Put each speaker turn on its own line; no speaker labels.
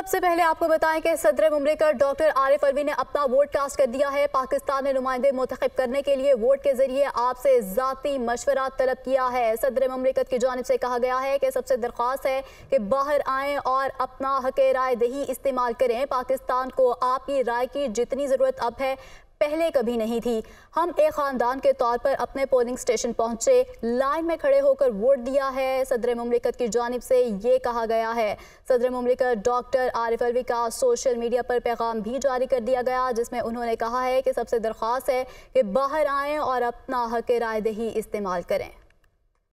सबसे पहले आपको बताएं कि सदर ममलिकत डॉक्टर आरिफ अलवी ने अपना वोट कास्ट कर दिया है पाकिस्तान में नुमाइंदे मुंतब करने के लिए वोट के जरिए आपसे ज़ाती मशवरा तलब किया है सदर ममलिकत की जानब से कहा गया है कि सबसे दरख्वास्त है कि बाहर आएँ और अपना हक राय दही इस्तेमाल करें पाकिस्तान को आपकी राय की जितनी ज़रूरत अब है पहले कभी नहीं थी हम एक ख़ानदान के तौर पर अपने पोलिंग स्टेशन पहुंचे लाइन में खड़े होकर वोट दिया है सदर ममलिकत की जानब से ये कहा गया है सदर ममलिकत डॉक्टर आरिफ अलवी का सोशल मीडिया पर पैगाम भी जारी कर दिया गया जिसमें उन्होंने कहा है कि सबसे दरख्वास्त है कि बाहर आएँ और अपना हक रायदही इस्तेमाल करें